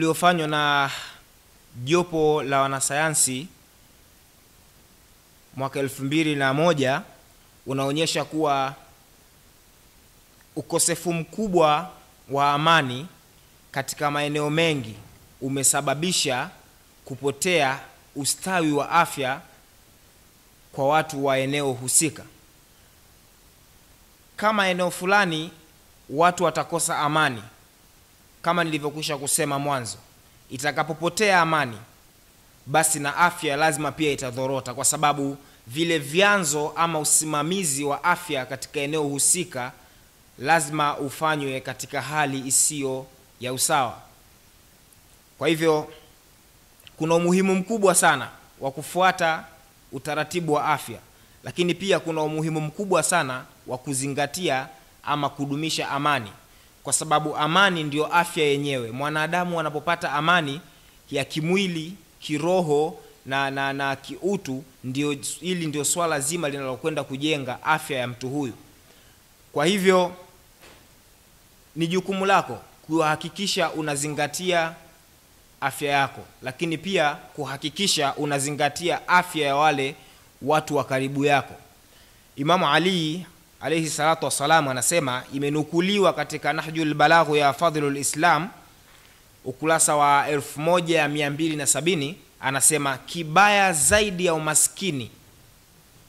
uliofanywa na jopo la wanasayansi mwaka elfu mbili na moja unaonyesha kuwa ukosefu mkubwa wa amani katika maeneo mengi umesababisha kupotea ustawi wa afya kwa watu wa eneo husika. Kama eneo fulani watu watakosa amani kama nilivyokwisha kusema mwanzo, itakapopotea amani, basi na afya lazima pia itadhorota, kwa sababu vile vyanzo ama usimamizi wa afya katika eneo husika lazima ufanywe katika hali isiyo ya usawa. Kwa hivyo kuna umuhimu mkubwa sana wa kufuata utaratibu wa afya, lakini pia kuna umuhimu mkubwa sana wa kuzingatia ama kudumisha amani kwa sababu amani ndiyo afya yenyewe. Mwanadamu anapopata amani ya kimwili, kiroho na, na, na kiutu, ndio hili ndio swala zima linalokwenda kujenga afya ya mtu huyu. Kwa hivyo ni jukumu lako kuhakikisha unazingatia afya yako, lakini pia kuhakikisha unazingatia afya ya wale watu wa karibu yako. Imamu Ali alaihi salatu wassalam anasema imenukuliwa katika nahjul balaghu ya fadhilul islam ukurasa wa 1270 anasema kibaya zaidi ya umaskini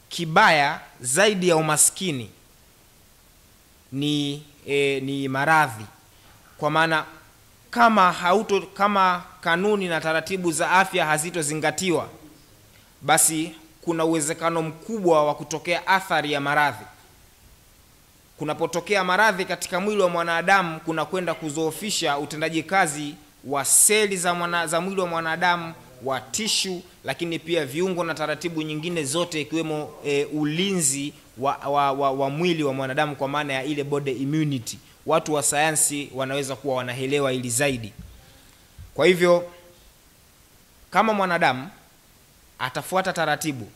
kibaya zaidi ya umaskini ni, e, ni maradhi kwa maana kama hauto kama kanuni na taratibu za afya hazitozingatiwa basi kuna uwezekano mkubwa wa kutokea athari ya maradhi kunapotokea maradhi katika mwili wa mwanadamu kuna kwenda kuzoofisha utendaji kazi wa seli za, mwana, za mwili wa mwanadamu wa tishu lakini pia viungo na taratibu nyingine zote ikiwemo e, ulinzi wa, wa, wa, wa mwili wa mwanadamu kwa maana ya ile body immunity watu wa sayansi wanaweza kuwa wanahelewa ili zaidi kwa hivyo kama mwanadamu atafuata taratibu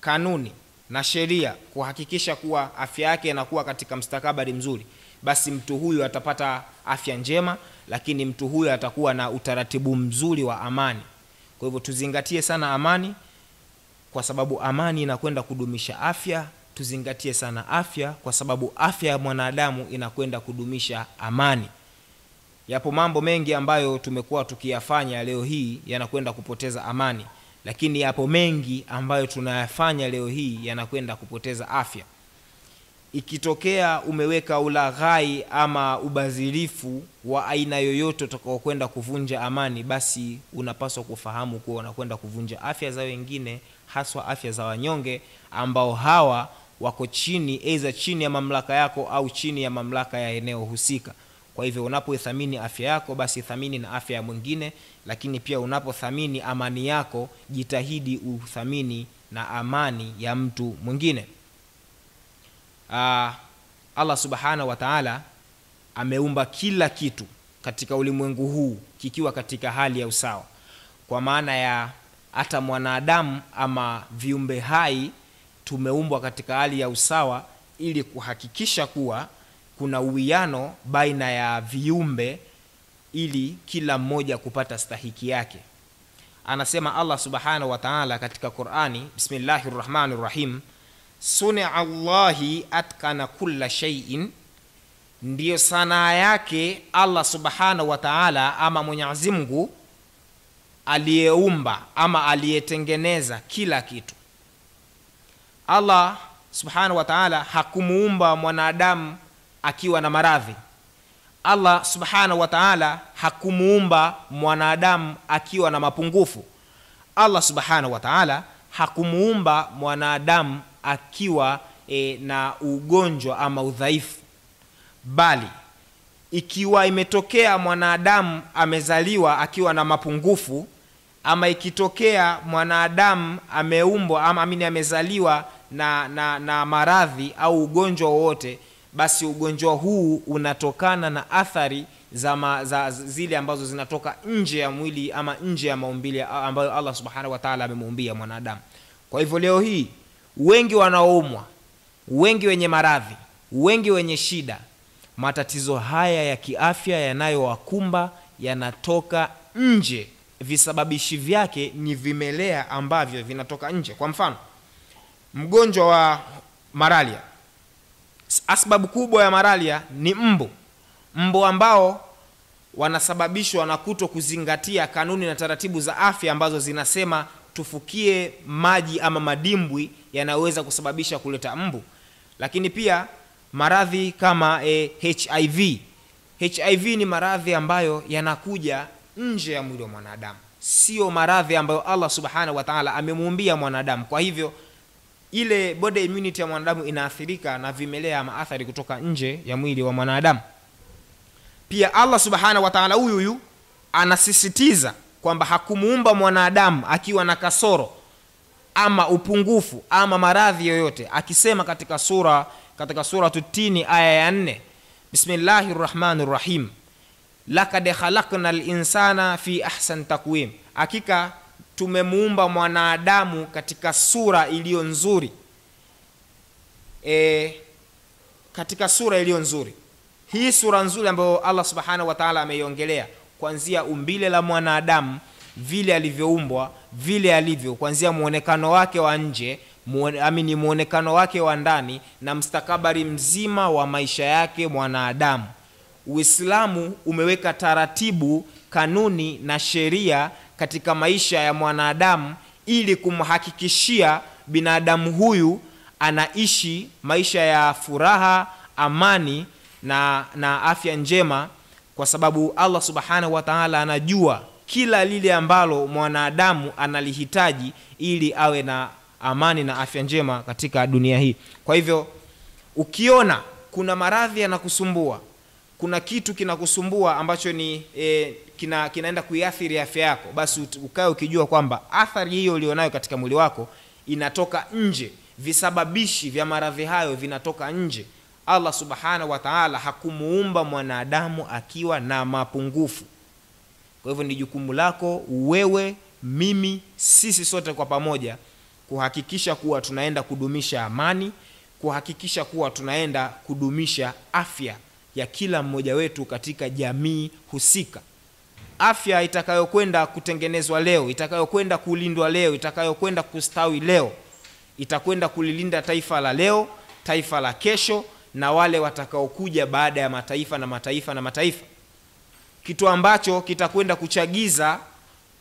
kanuni na sheria kuhakikisha kuwa afya yake inakuwa katika mstakabali mzuri, basi mtu huyu atapata afya njema, lakini mtu huyu atakuwa na utaratibu mzuri wa amani. Kwa hivyo tuzingatie sana amani, kwa sababu amani inakwenda kudumisha afya. Tuzingatie sana afya, kwa sababu afya ya mwanadamu inakwenda kudumisha amani. Yapo mambo mengi ambayo tumekuwa tukiyafanya leo hii yanakwenda kupoteza amani lakini yapo mengi ambayo tunayafanya leo hii yanakwenda kupoteza afya. Ikitokea umeweka ulaghai ama ubadhirifu wa aina yoyote utakaokwenda kuvunja amani, basi unapaswa kufahamu kuwa unakwenda kuvunja afya za wengine, haswa afya za wanyonge ambao hawa wako chini, eiza chini ya mamlaka yako au chini ya mamlaka ya eneo husika. Kwa hivyo unapoithamini afya yako, basi thamini na afya ya mwingine, lakini pia unapothamini amani yako, jitahidi uthamini na amani ya mtu mwingine. Ah, Allah subhanahu wa taala ameumba kila kitu katika ulimwengu huu kikiwa katika hali ya usawa, kwa maana ya hata mwanadamu ama viumbe hai tumeumbwa katika hali ya usawa ili kuhakikisha kuwa kuna uwiano baina ya viumbe ili kila mmoja kupata stahiki yake. Anasema Allah subhanahu wa ta'ala katika Qur'ani, bismillahi rrahmani rahim sunia Allahi atkana kulla shay'in, ndiyo sanaa yake Allah subhanahu wa ta'ala, ama Mwenyezi Mungu aliyeumba ama aliyetengeneza kila kitu. Allah subhanahu wa ta'ala hakumuumba mwanadamu akiwa na maradhi. Allah subhanahu wa taala hakumuumba mwanadamu akiwa na mapungufu. Allah subhanahu wa taala hakumuumba mwanadamu akiwa e, na ugonjwa ama udhaifu, bali ikiwa imetokea mwanadamu amezaliwa akiwa na mapungufu ama ikitokea mwanadamu ameumbwa ama amini amezaliwa na, na, na maradhi au ugonjwa wowote basi ugonjwa huu unatokana na athari za, ma, za zile ambazo zinatoka nje ya mwili ama nje ya maumbile ambayo Allah subhanahu wa ta'ala amemuumbia mwanadamu. Kwa hivyo leo hii wengi wanaoumwa, wengi wenye maradhi, wengi wenye shida, matatizo haya ya kiafya yanayowakumba yanatoka nje. Visababishi vyake ni vimelea ambavyo vinatoka nje. Kwa mfano, mgonjwa wa malaria Asbabu kubwa ya malaria ni mbu, mbu ambao wanasababishwa na kuto kuzingatia kanuni na taratibu za afya ambazo zinasema tufukie maji ama madimbwi yanayoweza kusababisha kuleta mbu. Lakini pia maradhi kama e, eh, HIV. HIV ni maradhi ambayo yanakuja nje ya mwili wa mwanadamu, sio maradhi ambayo Allah subhanahu wa taala amemuumbia mwanadamu. Kwa hivyo ile body immunity ya mwanadamu inaathirika na vimelea maathari kutoka nje ya mwili wa mwanadamu pia allah subhanahu wataala huyu huyu anasisitiza kwamba hakumuumba mwanadamu akiwa na kasoro ama upungufu ama maradhi yoyote akisema katika sura katika suratu tini aya ya nne bismillahi rahmani rahim lakad khalakna linsana fi ahsan takwim hakika tumemuumba mwanadamu katika sura iliyo nzuri e, katika sura iliyo nzuri hii sura nzuri ambayo allah subhanahu wataala ameiongelea kuanzia umbile la mwanadamu vile alivyoumbwa vile alivyo kuanzia mwonekano wake wa nje muone, amini mwonekano wake wa ndani na mstakabari mzima wa maisha yake mwanadamu uislamu umeweka taratibu kanuni na sheria katika maisha ya mwanadamu ili kumhakikishia binadamu huyu anaishi maisha ya furaha, amani na, na afya njema, kwa sababu Allah subhanahu wa ta'ala anajua kila lile ambalo mwanadamu analihitaji ili awe na amani na afya njema katika dunia hii. Kwa hivyo ukiona kuna maradhi yanakusumbua kuna kitu kinakusumbua ambacho ni e, kina, kinaenda kuiathiri afya yako, basi ukae ukijua kwamba athari hiyo ulionayo katika mwili wako inatoka nje, visababishi vya maradhi hayo vinatoka nje. Allah subhanahu wa ta'ala hakumuumba mwanadamu akiwa na mapungufu. Kwa hivyo ni jukumu lako wewe, mimi, sisi sote kwa pamoja kuhakikisha kuwa tunaenda kudumisha amani, kuhakikisha kuwa tunaenda kudumisha afya ya kila mmoja wetu katika jamii husika. Afya itakayokwenda kutengenezwa leo, itakayokwenda kulindwa leo, itakayokwenda kustawi leo, itakwenda kulilinda taifa la leo, taifa la kesho na wale watakaokuja baada ya mataifa na mataifa na mataifa, kitu ambacho kitakwenda kuchagiza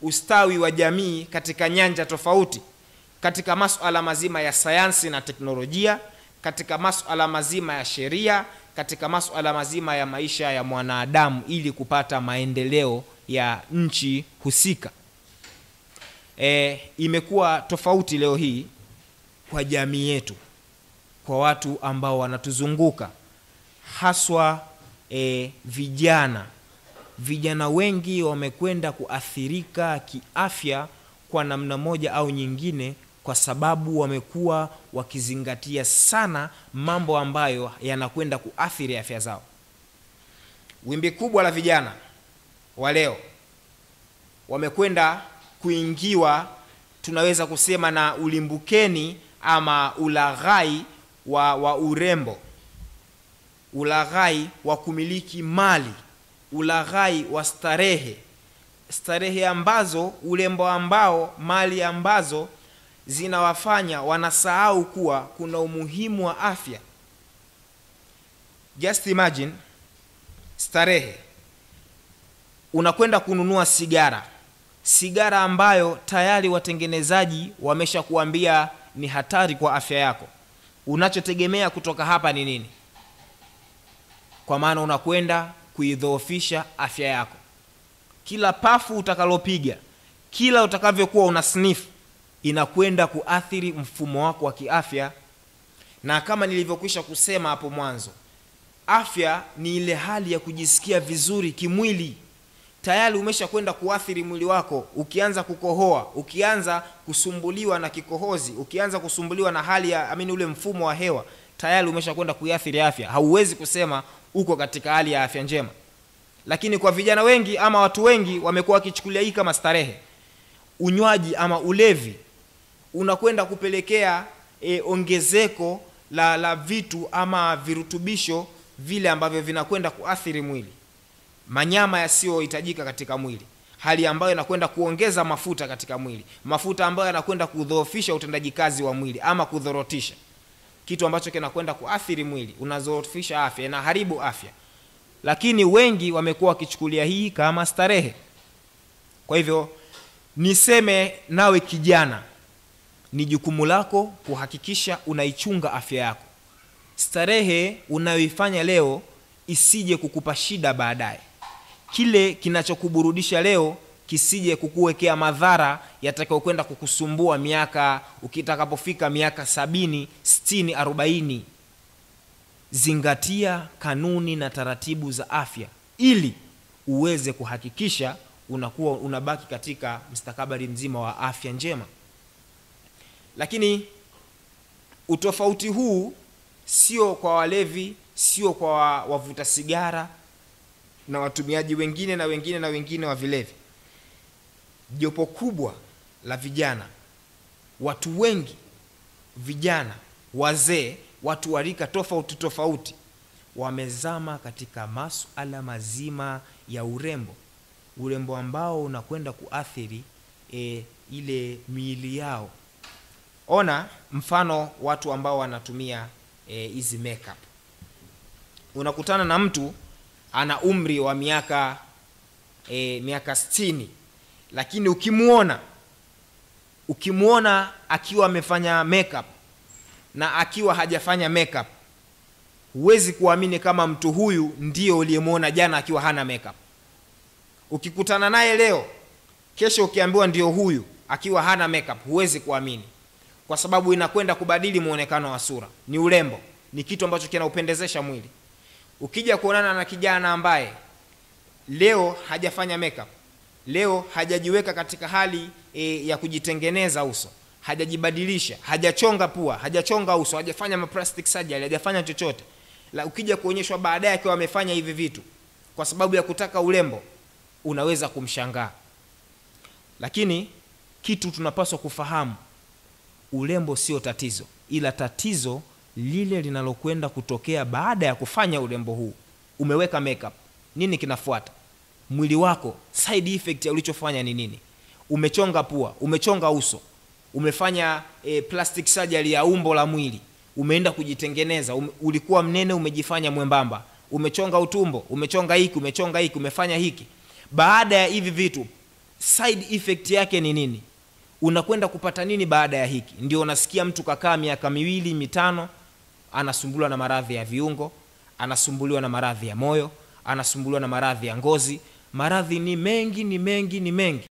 ustawi wa jamii katika nyanja tofauti, katika masuala mazima ya sayansi na teknolojia, katika masuala mazima ya sheria, katika masuala mazima ya maisha ya mwanadamu ili kupata maendeleo ya nchi husika. E, imekuwa tofauti leo hii kwa jamii yetu, kwa watu ambao wanatuzunguka haswa e, vijana. Vijana wengi wamekwenda kuathirika kiafya kwa namna moja au nyingine kwa sababu wamekuwa wakizingatia sana mambo ambayo yanakwenda kuathiri afya zao. Wimbi kubwa la vijana wa leo wamekwenda kuingiwa, tunaweza kusema na ulimbukeni ama ulaghai wa, wa urembo, ulaghai wa kumiliki mali, ulaghai wa starehe, starehe ambazo, urembo ambao, mali ambazo zinawafanya wanasahau kuwa kuna umuhimu wa afya just imagine starehe unakwenda kununua sigara sigara ambayo tayari watengenezaji wameshakuambia ni hatari kwa afya yako unachotegemea kutoka hapa ni nini kwa maana unakwenda kuidhoofisha afya yako kila pafu utakalopiga kila utakavyokuwa una snifu inakwenda kuathiri mfumo wako wa kiafya na kama nilivyokwisha kusema hapo mwanzo afya ni ile hali ya kujisikia vizuri kimwili tayari umesha kwenda kuathiri mwili wako ukianza kukohoa ukianza kusumbuliwa na kikohozi ukianza kusumbuliwa na hali ya amini ule mfumo wa hewa tayari umesha kwenda kuiathiri afya hauwezi kusema uko katika hali ya afya njema lakini kwa vijana wengi ama watu wengi wamekuwa wakichukulia hii kama starehe unywaji ama ulevi unakwenda kupelekea e, ongezeko la, la vitu ama virutubisho vile ambavyo vinakwenda kuathiri mwili, manyama yasiyohitajika katika mwili, hali ambayo inakwenda kuongeza mafuta katika mwili, mafuta ambayo yanakwenda kudhoofisha utendaji kazi wa mwili ama kudhorotisha kitu ambacho kinakwenda kuathiri mwili, unazoofisha afya, inaharibu afya. Lakini wengi wamekuwa wakichukulia hii kama starehe. Kwa hivyo niseme nawe kijana, ni jukumu lako kuhakikisha unaichunga afya yako. Starehe unayoifanya leo isije kukupa shida baadaye. Kile kinachokuburudisha leo kisije kukuwekea madhara yatakayokwenda kukusumbua miaka ukitakapofika miaka sabini, sitini, arobaini. Zingatia kanuni na taratibu za afya ili uweze kuhakikisha unakuwa unabaki katika mstakabali mzima wa afya njema. Lakini utofauti huu sio kwa walevi, sio kwa wavuta sigara na watumiaji wengine na wengine na wengine wa vilevi. Jopo kubwa la vijana, watu wengi, vijana, wazee, watu wa rika tofauti tofauti, wamezama katika masuala mazima ya urembo, urembo ambao unakwenda kuathiri e, ile miili yao Ona mfano watu ambao wanatumia eh, hizi e, makeup. Unakutana na mtu ana umri wa miaka e, miaka sitini, lakini ukimwona ukimwona akiwa amefanya makeup na akiwa hajafanya makeup huwezi kuamini kama mtu huyu ndio uliyemwona jana akiwa hana makeup. Ukikutana naye leo, kesho ukiambiwa ndio huyu akiwa hana makeup, huwezi kuamini kwa sababu inakwenda kubadili muonekano wa sura, ni urembo, ni kitu ambacho kinaupendezesha mwili. Ukija kuonana na kijana ambaye leo hajafanya makeup, leo hajajiweka katika hali e, ya kujitengeneza uso, hajajibadilisha, hajachonga pua, hajachonga uso, hajafanya plastic surgery, hajafanya chochote la, ukija kuonyeshwa baadaye akiwa amefanya hivi vitu kwa sababu ya kutaka urembo, unaweza kumshangaa. Lakini kitu tunapaswa kufahamu urembo sio tatizo, ila tatizo lile linalokwenda kutokea baada ya kufanya urembo huu. Umeweka makeup, nini kinafuata? Mwili wako side effect ya ulichofanya ni nini? Umechonga pua, umechonga uso, umefanya e, plastic surgery ya umbo la mwili, umeenda kujitengeneza, um, ulikuwa mnene umejifanya mwembamba, umechonga utumbo, umechonga hiki, umechonga hiki, umefanya hiki. Baada ya hivi vitu side effect yake ni nini? unakwenda kupata nini baada ya hiki? Ndio unasikia mtu kakaa miaka miwili mitano, anasumbuliwa na maradhi ya viungo, anasumbuliwa na maradhi ya moyo, anasumbuliwa na maradhi ya ngozi. Maradhi ni mengi, ni mengi, ni mengi.